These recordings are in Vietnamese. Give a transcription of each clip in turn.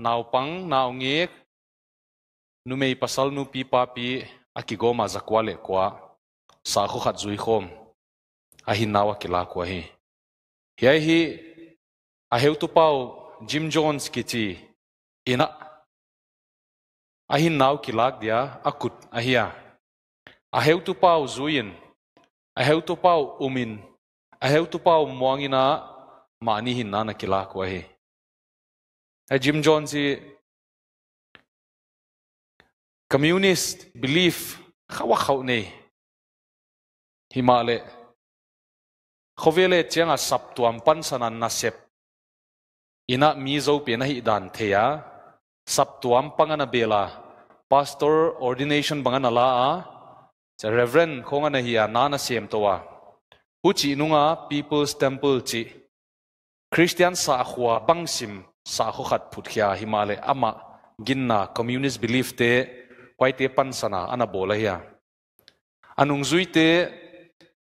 nào pang nào ngek nu mei pasal nu pi pa pi akigoma zakwa le kwa sa khu khat zui khom a hi nawa kila kwa hi hi hi a heu tu pau jim jones ki chi ina a hi naw kilak dia akut a hiya a heu tu pau zuin a heu tu pau umin a heu tu pau muangina mani hin na na kila kwa hi Jim Jones Jonesي communist belief khawa khawne himale khovele chenga sap tuam pan sanan na sep ina mi zo pe na hi dan theya sap tuam pangana bela pastor ordination bangana la a cha reverend khonga na hiya nana sem towa hu chi nunga people's temple chi christian sa khwa bangsim sa kho khat phut khia himale ama ginna communist belief te kwai te pan sana ana bola hiya anung zui te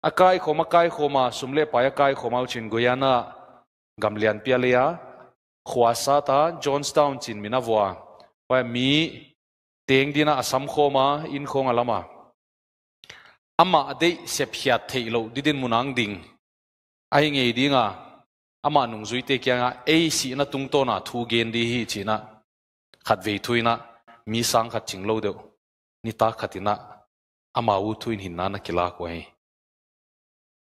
akai khoma kai khoma sumle paya kai khoma chin Guyana gamlian pialia khwasa ta johnstown chin minawa wa mi teng dina asam khoma in khong alama ama ade sephiat theilo didin munang ding ai ngei dinga ama nung zui te kya nga ei si na tung to na thu gen di hi chi na khat ve thui na mi sang khat ching lo deu ni ta na ama u thui hin na na kila ko he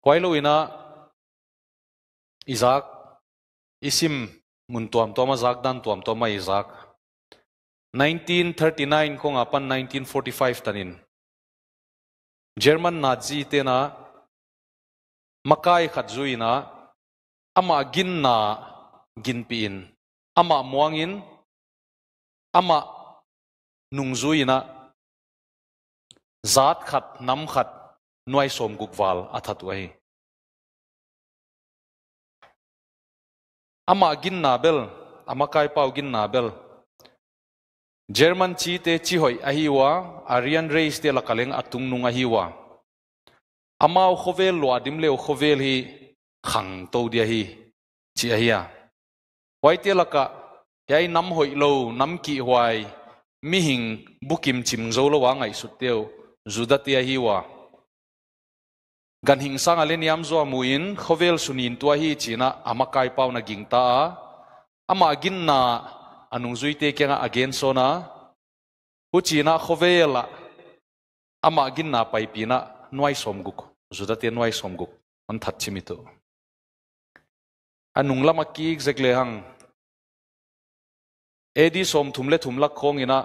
kwai lo ina Isaac isim mun tuam to ma zak dan tuam to ma izak 1939 kong apan 1945 tanin German Nazi te na makai khat zui na ama gin na gin piin ama muangin ama nung zui na zat khat nam khat nuai som guk wal athat wai ama gin na bel ama kai pau gin na bel German chi te chi hoi ahiwa Aryan race te la kaleng atung nung ahiwa ama khovel lo adim le khovel hi khẳng tô đi hi chị ấy à quay tiếc là cả cái năm hội lâu năm kỵ hoài mi hình bu kim chim dâu lâu ngày sụt tiêu dù đã tia hi wa gan hình sang à lên yam zo muin khovel sunin tua hi china amakai pau na gingta ama gin na anung zui te kenga again so na hu china khovela ama à, à gin na pai pina noi som guk zu da te noi som guk on that chimito to anung lama ki zekle hang edi som thum thumle thumla khong ina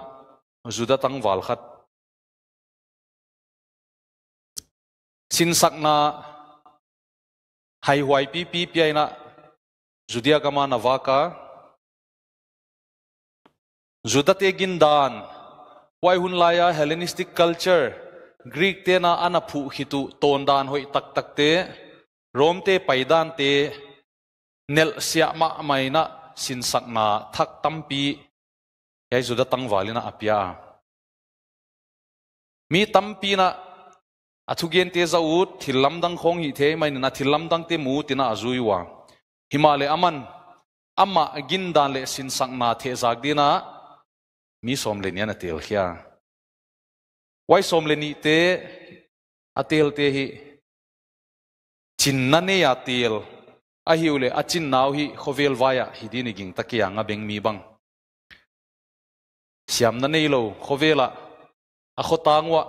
juda tang wal khat sin sakna hai huai pi pi pi ina judia kama na ka, juda te gin dan wai hun laya hellenistic culture greek te na ana phu hitu ton dan hoi tak tak te rom te paidan te nel sia ma mai na sin sak na thak tampi yai zu da tang walina apia mi pi na athugen te zau thilam dang khong hi the mai na thilam dang te mu tina azuiwa himale aman ama agin dan le sin sak na the zak dina mi som le nian tel khia wai som le ni te atel te hi chinna ne ya tel ahihule achin nau hi khovel wa ya hidinig ng takia nga beng mi bang syam na nei lo khovela a khotang wa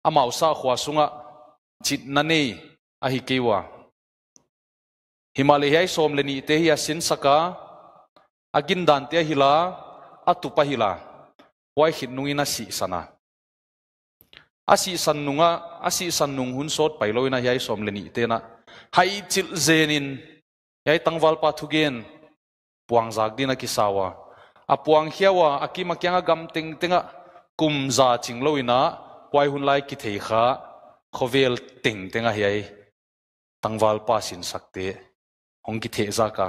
a mausa khua sunga chit nani a hi ke wa himali hai somleni te h i a sinsaka agindan te hila a tu pa hila w hit asi san nunga asi san nung hun sot pai loina yai som leni tena hai chil zenin yai tangwal pa thugen puang zak dina ki sawa a puang hiawa akima kyanga gam ting tinga kum za ching loina kwai hun lai ki thei kha khovel ting hi ai tangwal pa sin sakte hong ki the zaka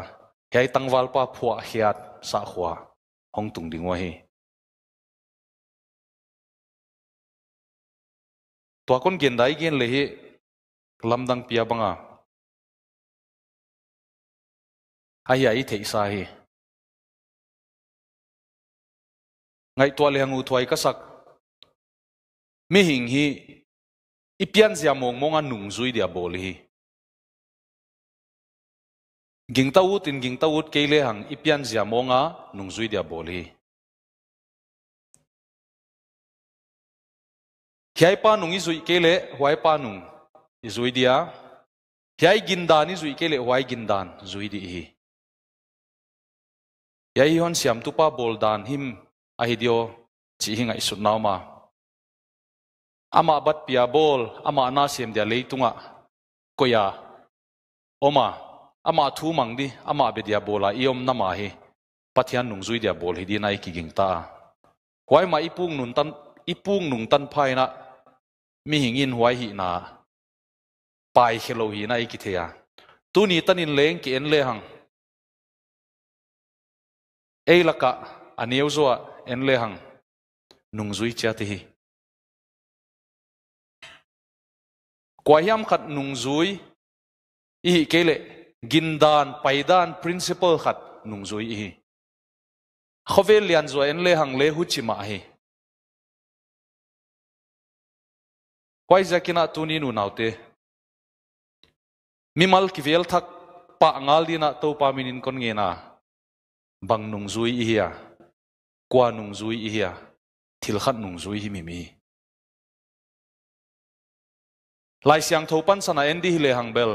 hiai tangwal pa phua hiat sa khwa hong tung dingwa hi À. tua kon gen dai gen le hi lamdang pia banga ai ai thei sa hi ngai tua le hangu thuai ka sak mi hing hi ipian zia mong mong an nung zui dia bol hi ging tawut in ging tawut ke le hang ipian zia mong a nung zui dia bol hi hiai pa nung izui kele huai pa nung izui dia hiai gindan izui kele huai gindan zui di hi hiai hon siam tu pa bol dan him a hi dio chi hinga isut naw ma ama bat pia bol ama na siam dia leitunga koya oma ama thu mang di ama be dia bola iom nama hi pathian nung zui dia bol hi di nai ki ging ta huai ma ipung nun tan ipung nung tan phai na mi hing in huai hi na pai khelo hi na ikithea à. tu ni tanin leng ki en le hang eilaka aneu à zo en le hang nung zui cha ti hi kwa yam khat nung zui i kele gindan paidan principle khat nung zui hi khovel lian zo en le hang le hu chi ma hi kwai zakina tuni nu naute mimal ki vel thak pa ngal dina to pa minin kon nge na bang nung zui i hia kwa nung zui i hia thil khat nung zui hi mi mi lai siang tho pan sana endi hi le hang bel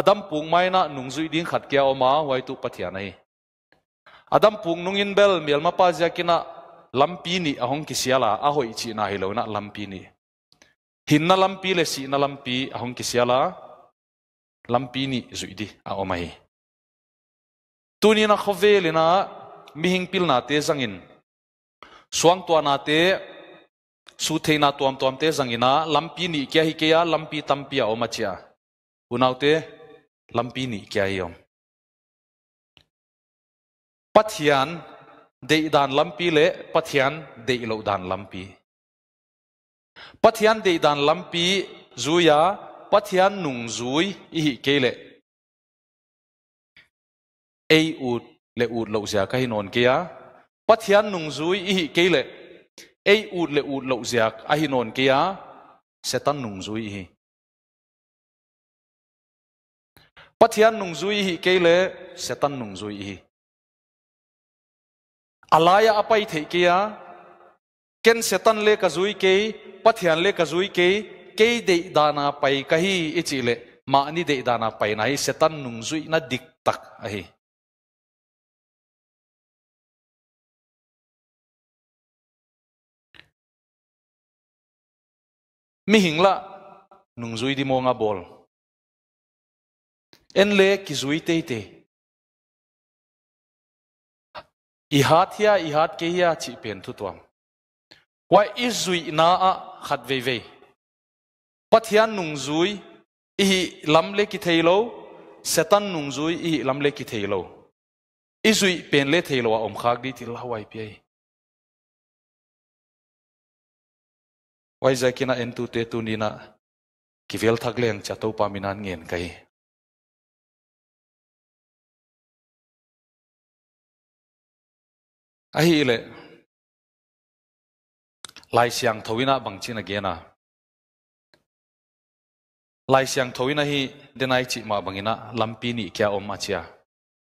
adam pung mai na nung zui ding khat kya oma wai tu pathia nai adam pung nung in bel mel ma pa zakina lampi ni ahong kisiala ahoi chi na hi lo na lampi hin na lampi le si na lampi a kisiala lampi ni zuidi a omai tuni na khovelina mi hing pil na te zangin suang tua na te su the na tuam tuam te zangina lampi ni kya hi kya lampi tampi a omachia unaute lampi ni kya hi om pathian de dan lampi le pathian dei lo dan lampi pathian de dan lampi zuya pathian nung zui i hi kele ei ut le ut lo zia ka hinon kia pathian nung zui i hi kele ei ut le ut lo zia a hinon kia setan nung zui hi pathian nung zui hi kele setan nung zui hi alaya apai thei kia ken setan le ka zui ke pathian le ka zui ke ke de dana pai ka hi ichi le mà ni de dana pai na hi setan nung zui na dik tắc a hi mi hing la nung zui đi mo ngà bol en le ki zui te te ihat hat hia i hat ke hia chi pen tu wa izui na a khat ve ve pathian nung zui i lam le ki thailo setan nung zui i lam le ki thailo izui pen le thailo wa om khak di ti lawai pi wai zakina entu te tu ni na ki vel thak leng cha to pa minan ngen kai ahi le lai siang thoina bang china gena lai siang thoina hi denai chi ma bangina lampi ni kya om achia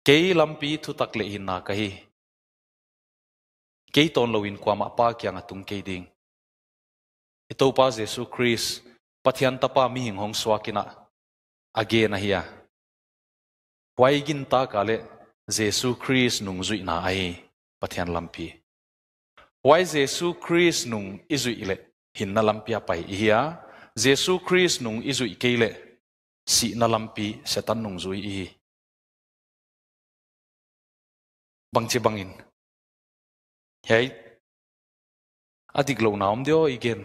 ke lampi thu tak le hin na ka hi ke ton loin kwa ma pa kya nga tung ke ding ito e pa jesu christ pathian tapa mi hing hong swa kina again hiya waigin ta kale jesu christ nung zui na ai pathian lampi why Jesus Christ nung izui le hin na lampia pai ihia Jesus Christ nung izui keile si na lampi setan nung zui ihi bang che bangin hey adik lo naom dio igen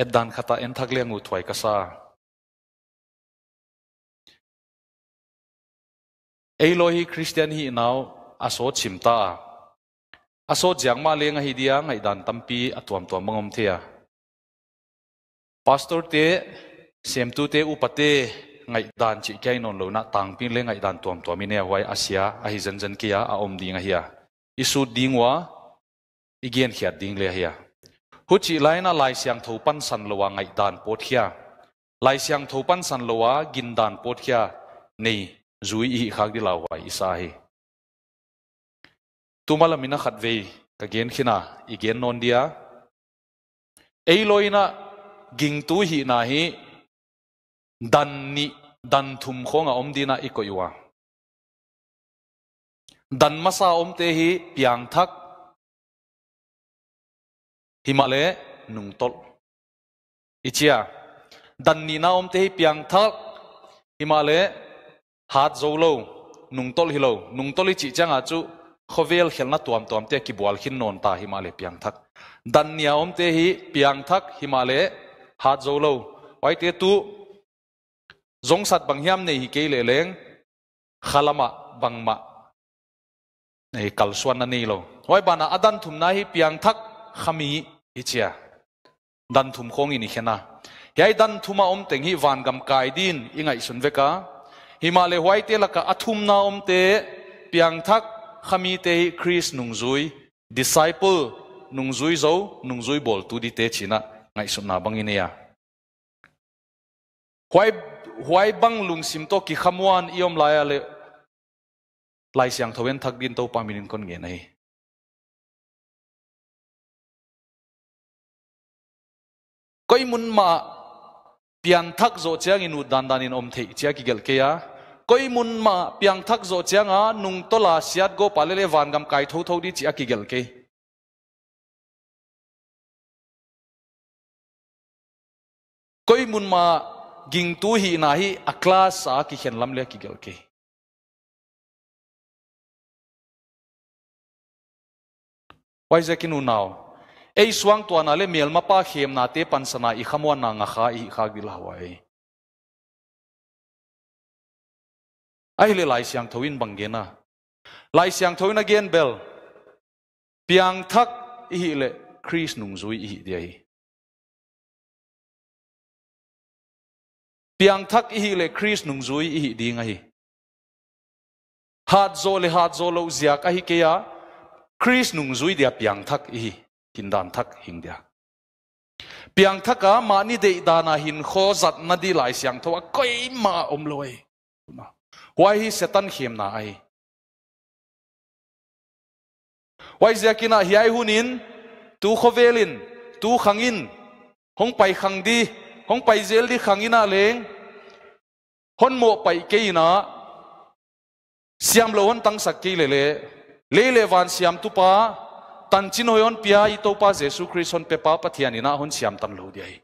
et dan khata en thak le ngu thwai ka sa ei lo hi christian hi now aso chimta a jiang ma lenga hi dia ngai dan tampi atuam tuam mangom thea pastor te sem tu te upate ngai dan chi kai non lo na tang pi le ngai dan tuam tuam ine wai asia a hi jan jan kia a om dinga hia isu dingwa igen khia ding le hia hu chi lai na lai siang tho pan san lo wa ngai dan pot hia lai siang tho pan san lo wa gin dan pot hia nei zui hi khak di la wai isa hi tumala mina khat ve ka gen khina i gen non dia ei loina ging tu hi na hi dan ni dan thum khonga om dina i ko yuwa dan masa om te hi piang thak himale nung tol ichia dan ni na om te hi piang thak himale hat zo lo nung tol hi lo nung tol chi changa chu khovel khelna tuam tuam te ki bual khin non ta himale piang thak dan nia om te hi piang thak himale ha zo lo oi te tu zong sat bang hiam nei hi ke le leng khalama ma nei kal suan ani lo oi bana adan thum na hi piang thak khami hi chia dan thum khong ini khena yai dan thuma om teng hi van gam kai din ingai sun veka himale huai te laka athum na om te piang thak khami te Chris nung zui disciple nung zui zo nung zui bol tu di te china ngai sun na bang inia huai huai bang lung sim to ki khamwan iom laia le lai siang thowen thak din to paminin kon nge nei koi mun ma pian thak zo chiang inu dan dan in om thei chia ki gel ke ya koi mun ma piang thak zo changa nung to la siat go palele van gam kai tho tho di chi akigel ke koi mun ma ging tu hi na hi a class sa ki hen lam le gel ke Why wai zekinu now ei swang tuana le miel ma pa khem na te pansana i khamwa na nga kha i khak dil hawai ai le lai siang thoin bangena lai siang thoin again bell, piang thak ihi lệ chris nung zui ihi dia hi piang thak ihi lệ chris nung zui ihi đi ngay, hat zo le hat zo lo ziak a hi chris nung zui dia piang thak ihi hin dan thak hing dia piang thak à, ma ni de dana hin kho zat na di lai siang thoa koi ma om loi e wai hi setan khiam nà ai wai zakina hi ai in tu khovelin tu khangin hong pai khang di hong pai zel di khangina leng hon phải pai nà siam lo hôn tang sak ki le le le le van siam tu pa tan chin hoyon pia i to pa jesu christ hon pe pa nà hôn siam tan lâu di ai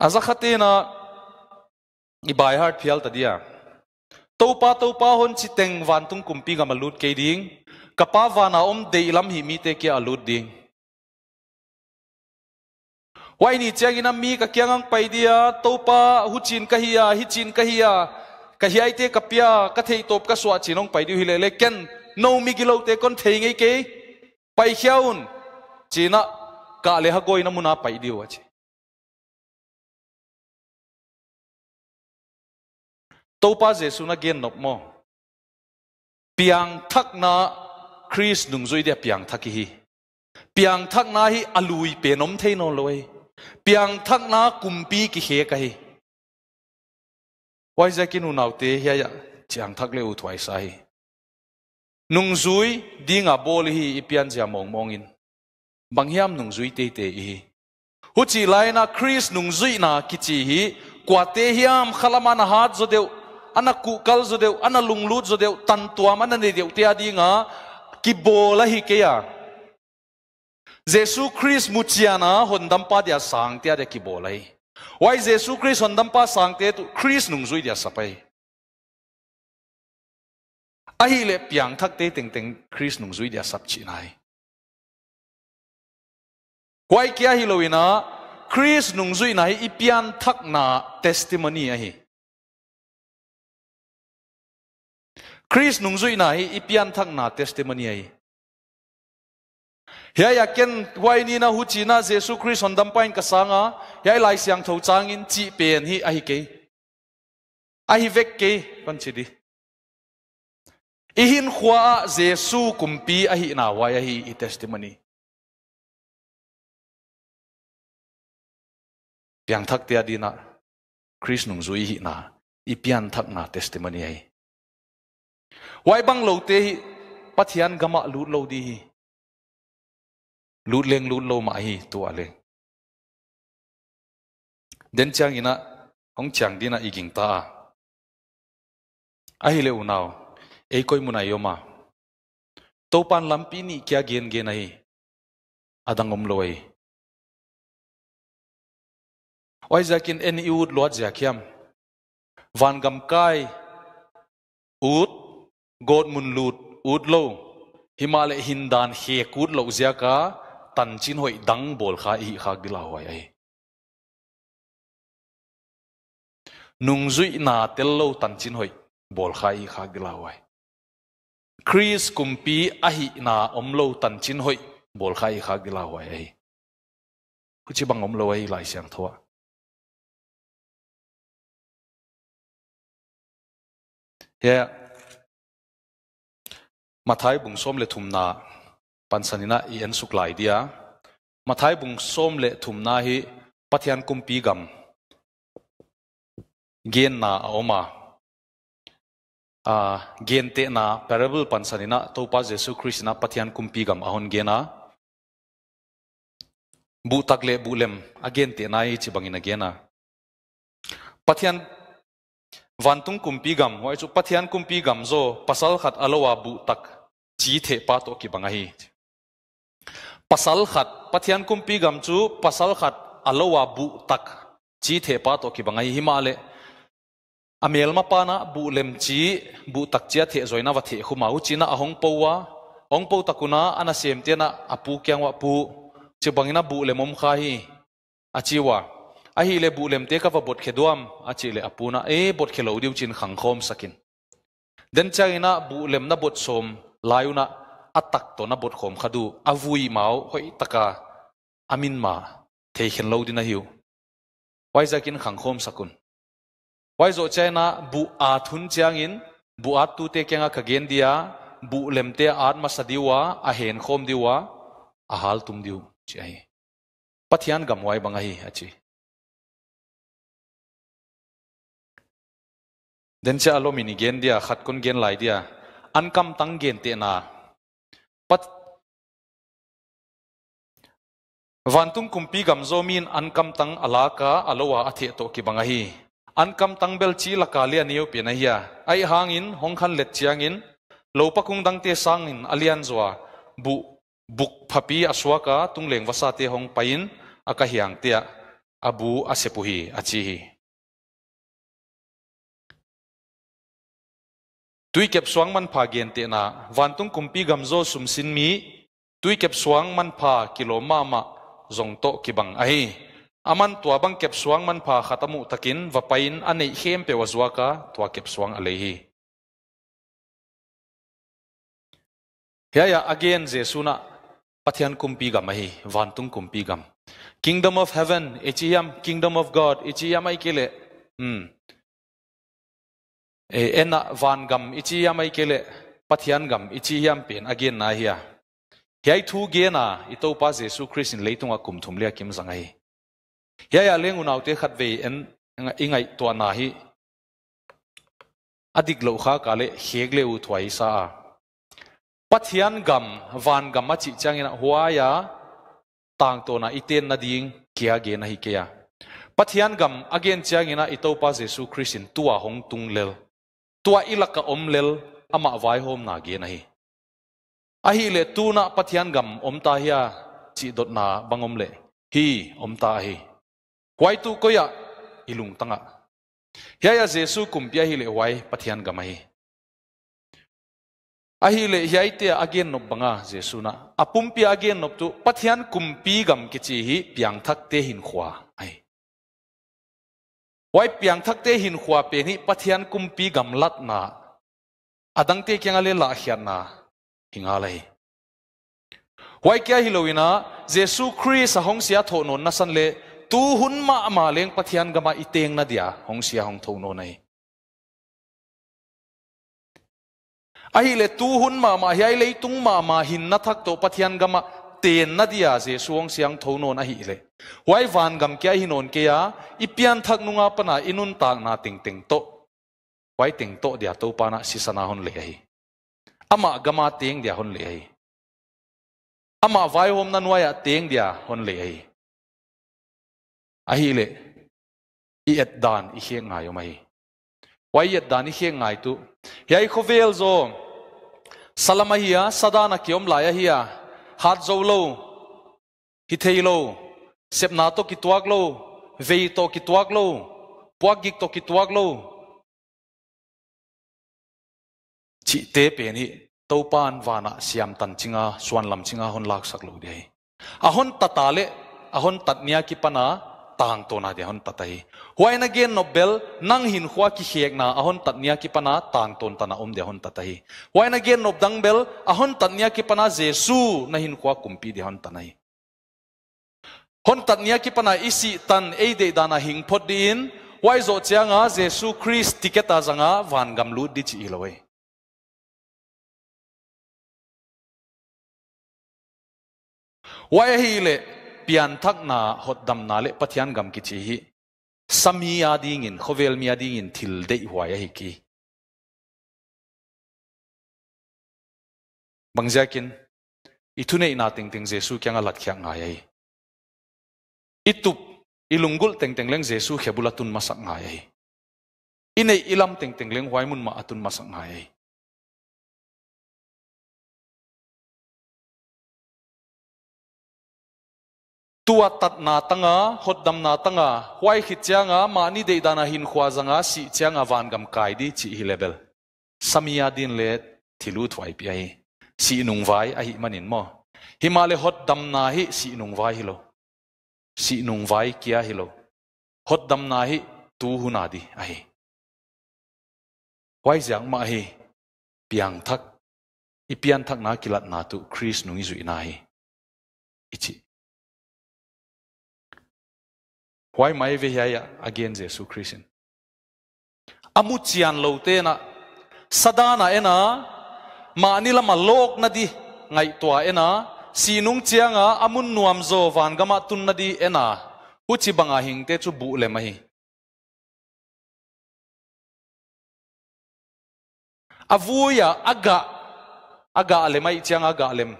azakhatina ibai heart phial ta dia topa pa hon chi teng van tung kumpi ga malut ke ding kapa na om de ilam hi mi te ke alut ding wai ni changina mi ka kyang pai dia hu huchin ka hiya hichin ka hiya ka hiai te kapia ka thei top ka swa chinong pai di hile le ken no mi gilo te kon thei ngai ke pai khiaun china ka le ha goi na muna pai di wa chi topa jesu na gen nop mo piang thak na chris nung zoi dia piang thắc hi piang thắc na hi alui pe nom the no loi piang thắc na kumpi ki he cái, hi wai zakin unaute hi ya chiang thắc le u sai nung zui dinga bol hi ipian ja mong mong in bang hiam nung zui te te hi hu chi lai na chris nung zui na ki chi hi kwate hiam khalamana hat zo deu ana ku kal zo deu ana lung lut zo deu tan tua man ne deu te adinga ki bola hi ke ya Jesu Christ muchiana hondam pa dia sang te de ki bolai wai Jesu Christ hondam pa sang te tu Christ nung zui dia sapai a hi le piang thak te teng teng Christ nung zui dia sap chi nai Why kia hi loina Christ nung zui nai ipian thak na testimony a hi Chris nung zui na hi ipian thang na testimony ai. Hiya ya ken wai ni na hu chi na Jesu Chris on dam pain kasanga hiya lai siang thau chang in chi pen hi ai ke. Ai vek ke pan chi di. Ihin khwa Jesu kumpi ahi na wai ahi i testimony. Piang thak tia di na Chris nung zui hi na ipian thak na testimony ai wai bang lo te hi pathian gama lut lo di hi lut leng lut lo ma hi tu ale den chang ina hong chang dina iging ta a ahi le unaw ei koi munai yoma topan lampi ni kya gen gen ai adangom loi oi zakin en iut lot zakiam van gam kai ut god mun lut ut lo himale hin dan he kut lo zia ka tan chin hoi dang bol kha i khak dila hoi ai nung zui na tel lo tan chin hoi bol kha i khak dila hoi chris kumpi ahi na om lo tan chin hoi bol kha i khak dila hoi ai ku chi bang om lo ai lai siang thua, yeah มาทายบุงส้มเลทุมนาปันสนินะอีเอ็นสุกไหลเดียมาทายบุงส้มเลทุมนาฮีปัทยันกุมปีกัมเกณฑ์นาออกมาเกณฑ์เตนา parable ปันสนินะตัวพระเยซูคริสต์นะปัทยันกุมปีกัมอาหนเกณาบุตักเลบุเลมอเกณฑ์เตนาอีจิบังอินเกณาปัทยัน vantung kumpi gam wai chu pathian kumpi gam zo pasal khat alowa bu tak chỉ thể ba tổ kỳ bằng ấy pasal khát pathian cung pi gam chu pasal khát alowa bu tak chỉ thể ba tổ kỳ bằng ấy hima lệ amel ma pana bu lem chi bu tak chia thể rồi na vật thể khu mau chi na ahong powa ong po takuna anasem na apu kyang wa pu chi bangina bu lemom kha hi achiwa ahi le bu lem te ka va bot kheduam achi le apuna e eh, bot khelo diu chin khang khom sakin den changina bu lem na bot som laiuna atak to na bot khom khadu avui mau hoi taka amin ma thei khen lo dina hiu wai zakin khang khom sakun wai zo chena bu a thun changin bu a tu te kenga kagen dia bu lemte an ma sadiwa a hen khom diwa a hal tum diu chai pathian gam wai banga hi achi den cha alo mini gen dia khat kun gen lai dia an cam tăng gen te na pat vantung kumpi gam zomin an cam tăng alaka aloa athe to ki banga hi an kam tăng bel chi la ka le niu pe na hi à. ai hangin hong khan let chiangin lo pakung dang te sangin alian zoa bu buk phapi aswaka tungleng wasate hong pain aka hiang tia abu asepuhi achihi tui kep suang man pha gen te na wantung kumpi gamzo sum sin mi tui kep suang man pha kilo mama zong to kibang ai aman tua bang kep suang man pha khatamu takin vapain anei hem pe wazwaka tua kep suang alehi Hiya again Jesuna pathian kumpi gam hi wantung kumpi gam kingdom of heaven ichiam e kingdom of god ichiam e ai kele hmm E, ena van gam ichi yamai kele pathian gam ichi yam pen again na hiya hiai thu ge na ito pa jesu christ in leitunga kum thum le kim zangai hiya ya lengu nau te khat ve en ingai to na hi adik lo kha ka le hegle u thwai sa pathian gam van gam ma chi changena ya tang to na iten na ding kia ge na hi kia pathian gam again changena ito pa jesu christ in tua hong tung lel tua ilak ka omlel ama vai hom na ge na hi a le tu na pathian gam om ta hiya chi dot na bangom le hi om ta hi kwai tu ko ya ilung tanga hiya ya jesu kum pia hi le wai pathian gam hi a hi le hiai te again no banga jesu na apum pia again no tu pathian kum pi gam ki chi hi piang thak te hin khwa ai wai piang thak te hin khwa pe ni pathian kumpi gam lat na adang te kyang ale la hian na hinga lai wai kya hiloina jesu christ hong sia tho no na san le tu hun ma ma leng pathian gama iteng na dia hong sia hong tho no nei ahi le tu hun ma ma hiai le tung ma ma hin na thak to pathian gama ten na dia jesu hong siang tho no a hi le Wai van gam kia hi non kia ipian thak nunga pana inun tak na ting ting to. Wai ting to dia to pana sisana hon le hi. Ama gama ting dia hon le hi. Ama vai hom nan waya ting dia hon le hi. Ahi le i et dan i hieng ngai mai. Wai et dan i hieng ngai tu. Yai khovel zo salama hiya sadana kiom laya hiya hat zo lo hi thei lo sep nào to kí tuak lâu, về to kí tuak lâu, puak gik to kí tuak lâu, chi te bên ni tàu pan wana siam tan chinga suan lam chinga hôn lak sắc lâu de a hôn tát ta le a hôn tát nia ki pana tang to na de hôn tát tai huai na gen nobel nang hin khwa kí hek na a hôn tát nia ki pana tang ton ta na om de hôn tát tai huai na gen nobel dang bel a hon tat nia ki pana jesu na hin khwa kumpi de hôn ta nai hon tan nia ki pana isi tan ei de dana hing phot di in wai zo chianga jesu christ tiketa zanga van gam lu di chi iloi wai hi le pian thak na hot dam na le pathian gam ki chi hi sami ya ding in khovel mi ya ding in thil dei huai hi ki bangjakin itune ina ting ting jesu kyanga lat khyang ngai ai itup ilunggul teng teng leng Jesu hebulatun masak ngai inei ilam teng teng leng huai mun ma atun masak ngai tua tat na tanga hot dam na tanga huay hi changa ma ni de dana hin khwa zanga si changa van gam kai di chi hi level samia din le thilu thwai pi si inung vai a hi manin mo himale hot dam na hi si inung vai hi lo si nung vai kia hi lo hot dam na hi tu hu na di a wai jang ma hi piang thak i pian thak na kilat na tu chris nung i zui hi ichi wai mai ve hi ya again jesu christian amuchian lo te na sadana ena ma ni lama lok na di ngai tua ena si nung chianga amun nuam zo van gama tun na di ena hu chi banga hing te chu bu le mai avuya aga aga le mai chiang aga lem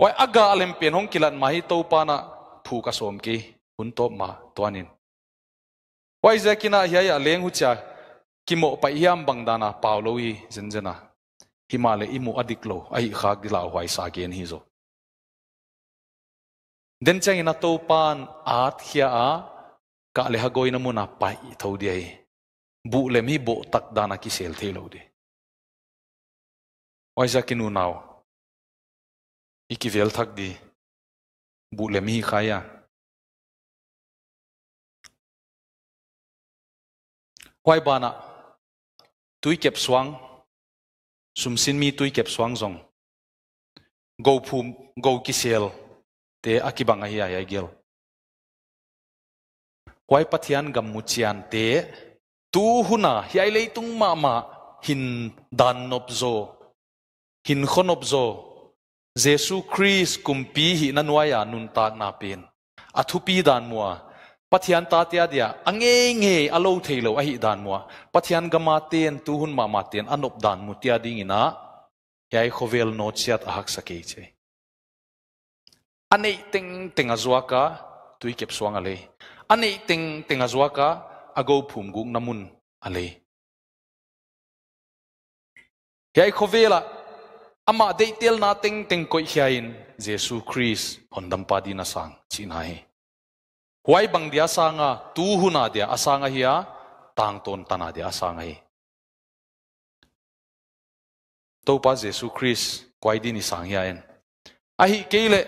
wai aga alem pen hong kilan mai to pa na thu ka som ki hun to ma tuanin wai zakina hiya leng hu cha kimo pa hiam bangdana paulowi zenjena himale imu adiklo ai khak dila hwai sa gen hi zo den chang na to pan at khia a ka le ha goina muna pai tho dia ai, bu le mi bo tak dana ki sel the lo de oi za kinu naw iki vel thak di bu le mi khaya hwai bana tui kep swang sum sin mi tui kep swang zong go phu go ki sel te akibang hi ai gel kwai pathian gam mu chian te tu huna hi ai leitung ma ma hin dan nop zo hin khonop zo jesu christ kumpi hi nanwaya nun ta na pen athupi dan mua pathian ta tia dia ange nge alo theilo a hi dan mua pathian gama ten tu hun ma ma ten anop dan mu tia ding ina yai khovel no chiat a hak sake che anei ting ting azuaka tui kep suang ale anei ting ting azuaka ago phum gung namun ale yai khovela ama deitel na ting ting koi hiain jesu christ hondam pa di sang chinai huai bang dia sanga tu huna dia asanga hiya tang ton tana dia asanga hi to pa jesu christ kwai din sang hiya en a hi kele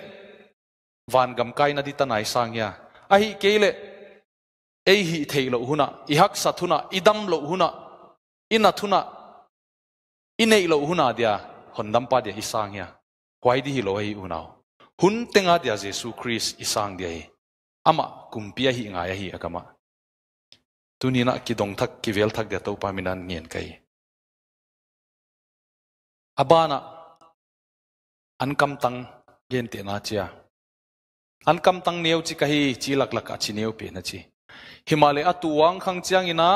van gam kai na di tanai sang hiya a hi kele ei hi thei lo huna ihak hak sa thuna idam lo huna ina thuna inei lo huna dia hondam pa dia isang hiya kwai di hi lo hi unao hun tenga dia jesu christ isang dia hi ama kumpia hi ngai hi akama tunina ki dong thak ki vel thak de to paminan ngien kai abana ankam tang gen te na chia ankam tang neu chi kahi chi lak lak chi neu pe na chi himale himalaya tuwang khang chiang ina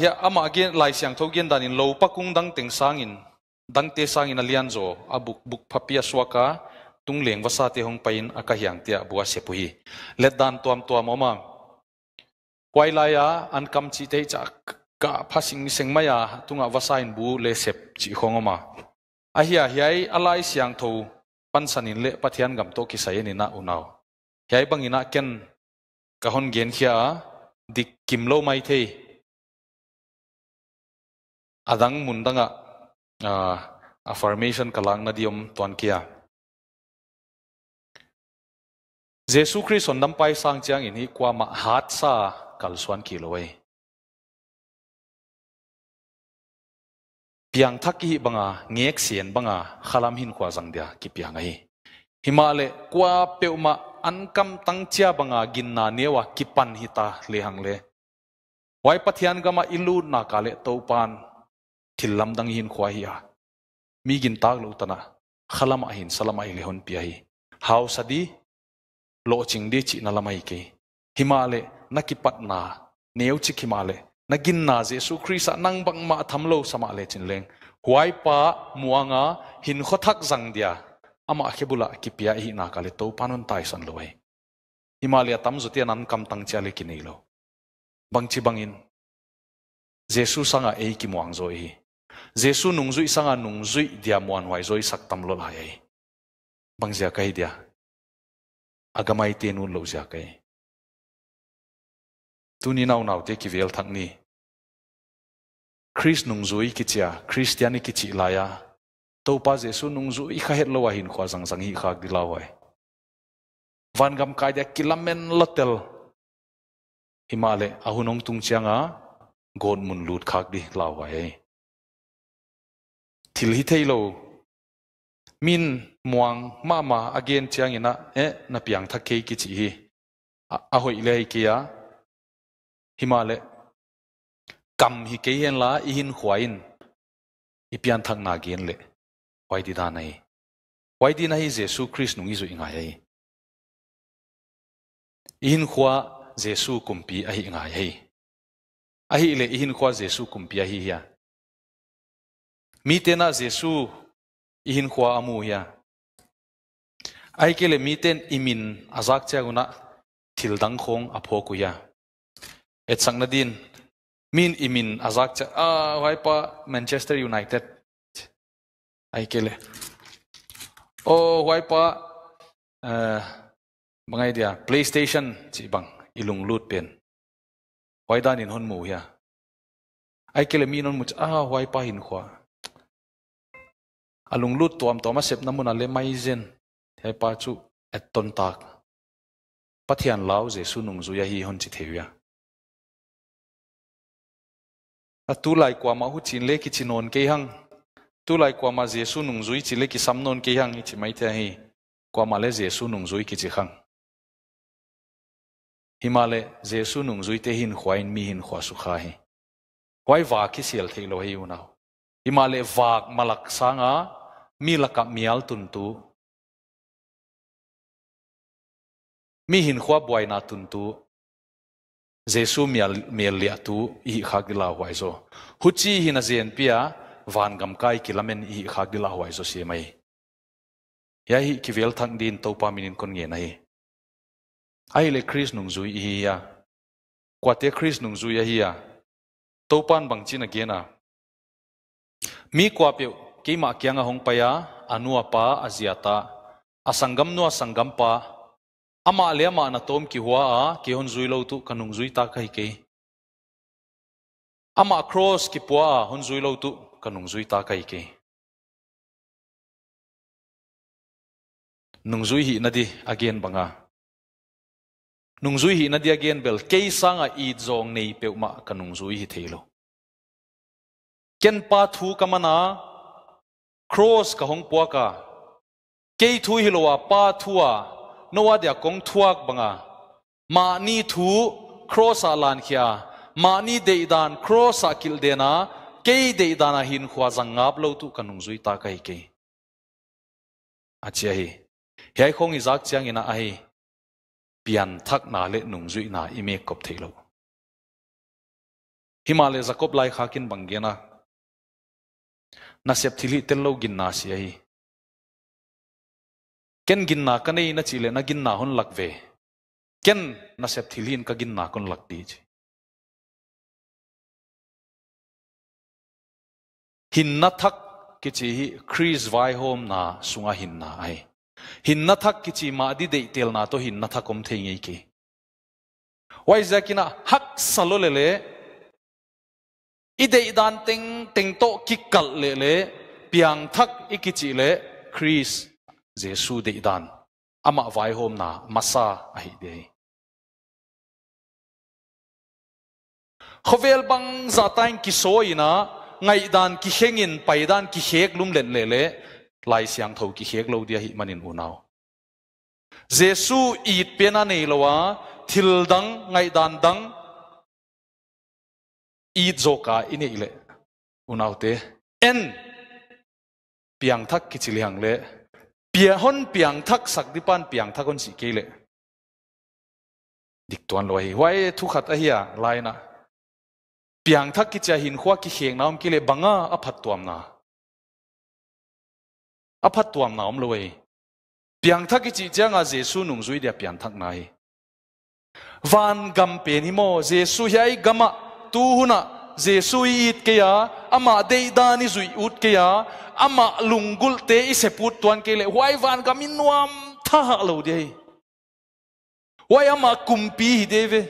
hi ama gen lai siang tho gen dan in lo pakung dang teng sang in dang te sang in alian zo abuk buk phapia swaka tung leng wasa te hong pain aka hiang tia bua se pui let dan tuam tuam oma kwai la ya an kam chi te cha ka phasing seng maya tunga wasain bu le sep chi khong oma a hia hiai alai siang tho pansanin le pathian gam to ki sai ni na unaw hiai bangina ken ka hon gen khia dik kim lo mai the adang mundanga a affirmation kalang na diom ton kia Jesu Christ on nampai sang chiang ini kwa ma hat sa kal suan ki Piang taki hi banga, ngek sien banga, khalam hin kwa zang dia ki piang ahi. Himale kwa pe uma ankam tang chia banga gin newa ki hita lehang le. Wai patian gama ilu nakale kale tau pan tilam dang hin kwa hiya. Mi gin tag lo utana, khalam ahin, salam sadi, lộ trình đi chị na làm ai kì himale na pat na nếu chỉ himale na gin na Giêsu Christ nang bang ma tham lo sama le chin leng huai pa muanga hin kho thak zang dia ama khebula kipia hi na kale to panon tai san lo he himalaya tam zutia nan kam tang chale kinei lo bang chi bang in Giêsu sanga e ki muang zo hi e. Giêsu nung zui sanga nung zui dia muan huai zoi sak tam lo la ye bang zia kai dia agamai te nun lo ja kai tu ni nau nau te ki vel thak ni chris nung zui ki cha christiani ki chi la ya to pa jesu nung zui kha het lo wa hin khwa sang sang hi khak di la wai van gam kai da kilamen lotel himale ahunong tung changa god mun lut khak di la wai thil hi thailo min muang mama again chiang ina e na piang tha ke ki chi hi a hoi le ki ya himale kam hi ke hen la i hin khwain i pian thang na gen le wai di da nai wai di na jesu christ nung i zo ingai ai i hin jesu kumpi a hi ingai ai a hi le i hin jesu kumpi a hi ya mi te na jesu i hin khua amu hiya ai ke le mi ten imin azak cha guna thil dang khong a pho ku ya et sang din min imin azak cha a wai pa manchester united ai ke le o wai pa e, bangai dia playstation chi bang ilung lut pen wai dan in hon mu ya ai ke le mi non mu a wai pa hin khwa Alung lung lut tuam tuam a sep na mun a le mai zen thai pa chu at ton tak pathian lao je su nung zuya hi hon chi theuya a tu lai kwa ma hu chin le ki chinon ke hang tu lai kwa ma jesu nung zui chi le ki samnon ke hang chi mai te hi kwa ma le jesu nung zui ki chi hang. himale jesu nung zui te hin khwain mi hin khwa su kha hi khwai wa ki sel thei lo hi una himale wak malak sanga mi la ka mial tuntu mi hin khwa bwai na tun tu jesu mial mial lia tu i khagila huai zo huchi hina zen pia van gam kai kilamen i khagila huai zo si mai ya hi ki vel thang din to pa min kon nge nai ai le chris nung zui hi ya kwa te chris nung zui hi ya to pan bang chin again a mi kwa pe kima kianga hongpaya anua pa aziata asangam nu asangam pa ama ma na tom ki huwa a ki hon zui lo tu kanung zui ta kai ke ama cross ki puwa hon zui lo tu kanung zui ta kai ke nung zui hi nadi again banga nung zui hi nadi again bel ke sanga i zong nei pe ma kanung zui hi thelo ken pa thu kamana cross ka hong pua ka ke thu hi lowa pa thua nowa dia kong thuak banga ma ni thu cross a lan khia ma ni de dan cross a kil de na ke de dana hin khwa zangap lo tu kanung zui ta kai ke achia hi hiai khong izak chiang ina ai pian thak na le nung zui na ime kop thelo himale zakop lai khakin bangena na sep thili tel lo gin na si ai ken gin na kanei na chile na gin na hon lak ve ken na sep thilin ka gin na kon lak ti chi hin na thak ki chi hi kris vai hom na sunga hin na ai hin na thak ki chi ma di dei tel na to hin na thakom thei ngei ki wai zakina hak salolele i dei dan ting ting to ki kal le le piang thak ikichi le chris jesu dei dan ama vai hom na masa ai dei khovel bang za tain ki soina ngai dan ki hengin pai dan ki hek lum len le le lai siang tho ki hek lo dia hi manin unao jesu it pena nei lowa thil dang ngai dan dang อีโจกาอินี่เลยอุณเอาเตเอ็นเปียงทักกิจเลียงเลยเปียฮอนเปียงทักสักดิปันเปียงทักคนสิเกเลยดิกตวนลอยไว้ทุกขัดอเฮียไลนะเปียงทักกิจหินขวากิเขียงน้ำกิเลบังอ่ะอภัตตัวมนาอภัตตัวมนาอมลอยเปียงทักกิจเจ้างาเจสุนุ่งจุยเดียเปียงทักนายวันกำเป็นหิโมเจสุยัยกำอ่ะ tu huna jesui it kya ama dei dani zui ut kya ama lungul te i seput tuan kele wai van kamin nuam tha lo dei wai ama kumpi hi deve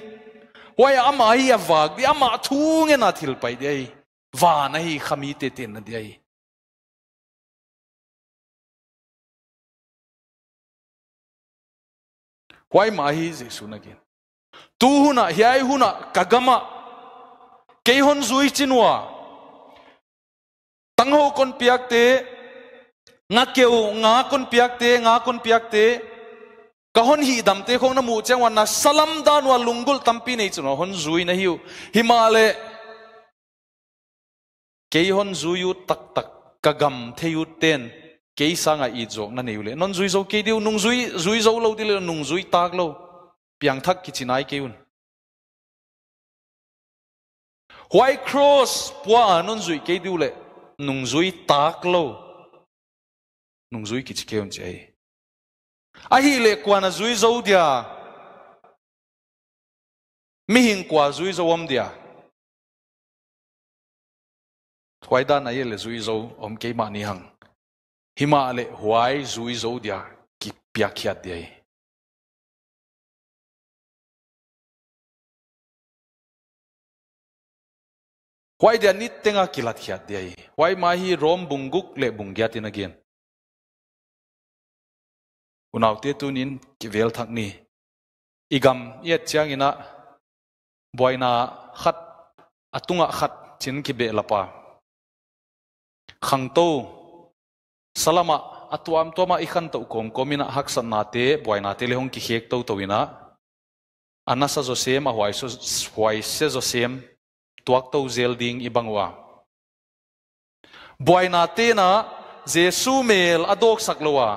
wai ama hi avag di ama thu na thil pai dei va na hi khami te te na dei wai ma hi jesu na gen tu huna hiai huna kagama ke hon zui chinwa tang ho con piak te nga kêu nga con piak te nga con piak te ka hon hi dam te khong na mu chang wan na salam dan wa lungul tampi nei chuno hon zui na hiu himale ke hon u tak tak kagam the u ten ke sanga i jok na neule non zui zo ke diu nung zui zui zo lo dile nung zui tak lo piang thak kichinai keun White Cross bua non zui cái điều le nung zui tak lo nung zui kich keun chai a hi le qua na zui zo dia mi hin qua zui zo om dia thwai da na ye le zui zo om ke ma ni hang hima le huai zui zo dia ki pya khia dia Why dia nit tenga kilat hiat dia i? Why hi rom bunguk le bunggiatin again? Unaw te tu nin kivel thak ni. Igam yet chiang ina boina khat atunga khat chin ki be lapa. Khang to salama atuam to ma ikhan to kom komina haksan na te boina te lehong ki hek to to ina. Anasa zo sem a huai so huai se zo sem tuak tau zel ding i bangwa buaina te na jesu mel adok sak lowa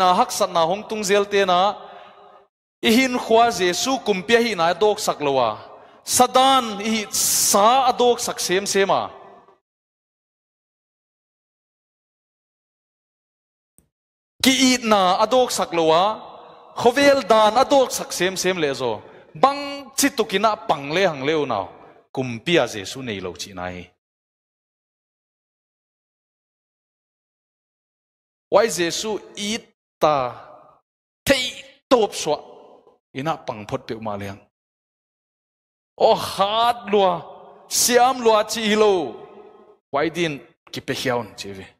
na hak san na hong tung zel te na i hin jesu kumpia hi na adok sak lowa sadan i sa adok sak sem sema ki it na adok sak lowa khovel dan adok sak sem sem le zo bang chitukina pang le hang leo nào cùng bia giê xu này lâu chị này wai giê xu ít ta thấy tốt xóa ina bằng phật biểu mà liền ô hát lua siam lua chị lâu wai din kịp hiao chị về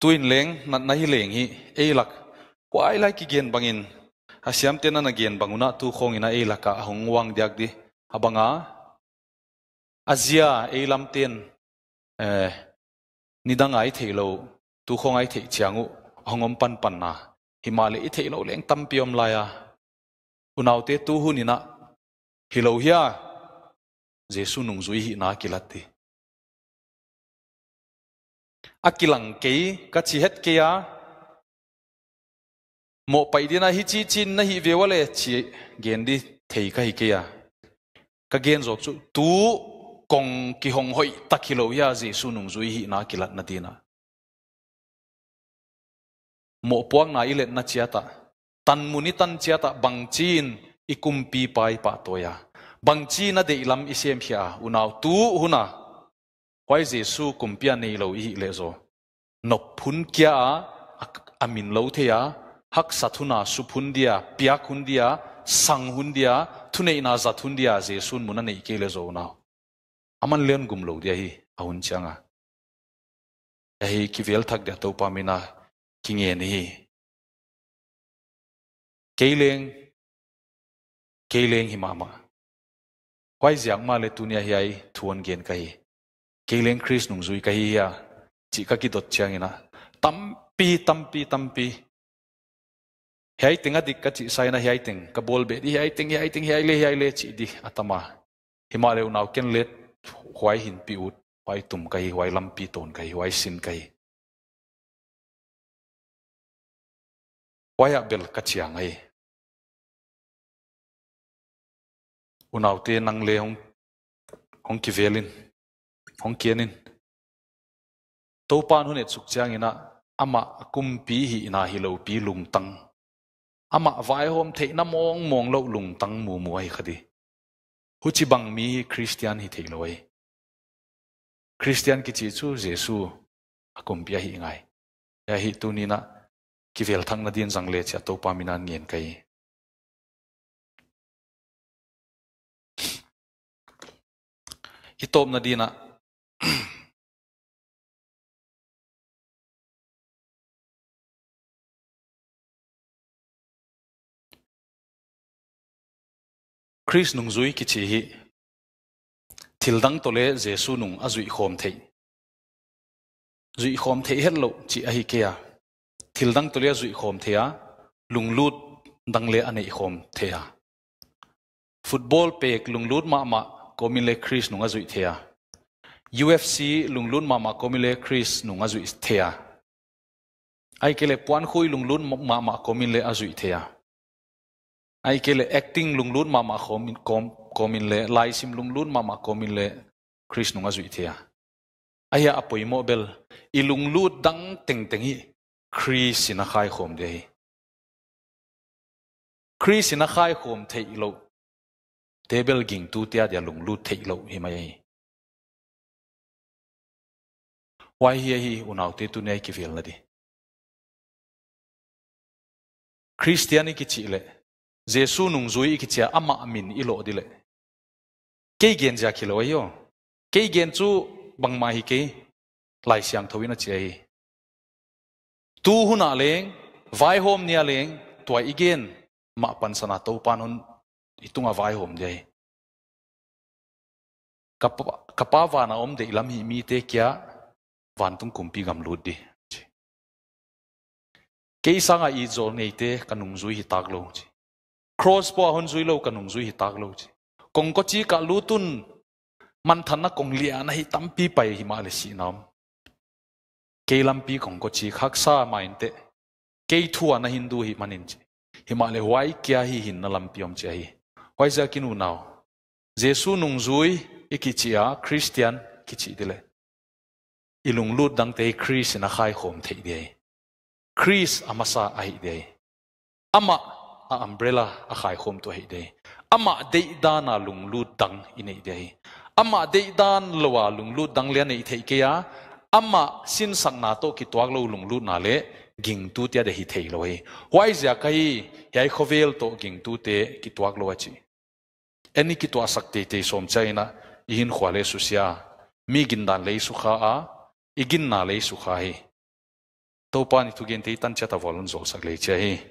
tuin leng nat nahi leng hi e lạc kwai lai ki gen bangin hasiam te na gen banguna tu khong ina e laka wang diak di habanga Asia e lam ten eh nidang ai thelo tu khong ai the chiangu hongom pan pan na himale i thelo leng tam piom laya unaw te tu hunina hilo hiya jesu nung zui hi na kilati akilang ke ka chi het ke ya mo đi na hi chi chín na hi vewa le chi gen đi thấy cái hi kia ka gen jok chu tu kong ki hong hoi takilo ya ji sunung zui hi na kilat na dina mo puang na ile na chiata tan muni tan chiata bang chín ikum pi pai pa toya bang chín na de ilam isem hia unaw tu huna hoi jesu kumpia nei lo hi le zo nop phun kya amin lo theya hak sathuna supundia piakundia sanghundia thune ina zathundia je sun muna nei kele zo na aman len gum lo dia hi ahun changa hi ki vel thak da to pa mina kinge ni hi keleng keleng hi mama kwai jiang ma le tunia hi ai thuan gen kai keleng chris nung zui kai ya chi ka ki dot chang ina tampi tampi tampi hiai tinga dik ka chi sai na hiai ting ka bol be di hiai ting hiai ting hiai le hiai le chi di atama himale unaw ken let huai hin pi ut huai tum kai huai lam pi ton kai huai sin kai huai ah bel ka chiang ai unaw te nang le hong hong ki velin hong kienin topan hunet suk chiang ina ama kumpi hi na hi pi lung tang ama vai hom the na mong mong lo lung tang mu mu ai khadi hu chi bang mi christian hi thei loi christian ki chi chu jesu akum pia hi ngai ya hi tu ni na ki vel thang na din jang le cha to pa mina ngen kai i tom na dina Chris nung zui ki chi hi thil dang to le Jesu nung a zui khom thei zui khom thei hết lo chi a hi kia thil dang to le zui khom thei a lung lut dang le anei khom thei a football pek lung lut ma ma ko min le Chris nung a zui thei a UFC lung lut ma ma ko min le Chris nung a zui thei a ai kele puan khui lung lut ma ma ko min le a zui thei a ai ke là acting lung lun mama khomin kom komin le lai sim lung lun mama komin le chris nunga zui thia aya apoi mo bel i lung lu dang teng teng hi chris ina khai khom de chris ina khai khom thei lo table ging tu tia dia lung lu thei lo hi mai wai hi hi unaw te tu nei ki vel na di christiani ki chi le Giêsu nung zui ki chia ama min ilo lo dile ke gen zia ki lo yo ke gen chu bang ma hi ke lai siam na che hi tu huna leng vai hom nia leng tua igen ma pan sana to panon itunga vai hom dei kapa kapa wana om de ilam hi mi te kya van tung kumpi gam lu di ke sanga i zol nei te kanung zui hi tak lo chi cross po hon zui lo kanung zui hi tak lo chi kong ko chi ka lu tun man than na kong lia na hi tam pi pai hi ma le si nam ke lam pi kong ko chi khak sa ma in te ke thu na hindu hi manin chi hi ma le wai kya hi hin na lam pi om chi hi wai za kinu nau jesu nung zui ikichia christian kichi dile ilung lut dang te chris na khai khom thei de Christ amasa ahi de ama a umbrella a khai khom to hei de ama de dan a lung lu dang in hei de ama de dan lowa lung lu dang le nei thei ke ya ama sin sang na to ki tuak lo lung lu na le ging tu tia de hi thei lo he why ja kai yai khovel to ging tu te ki tuak lo chi ani ki tua sak te te som chaina ihin khwale su sia mi gin dan le su kha a igin na le su kha he to pa ni tu gen te tan cha ta volon zol sak le cha he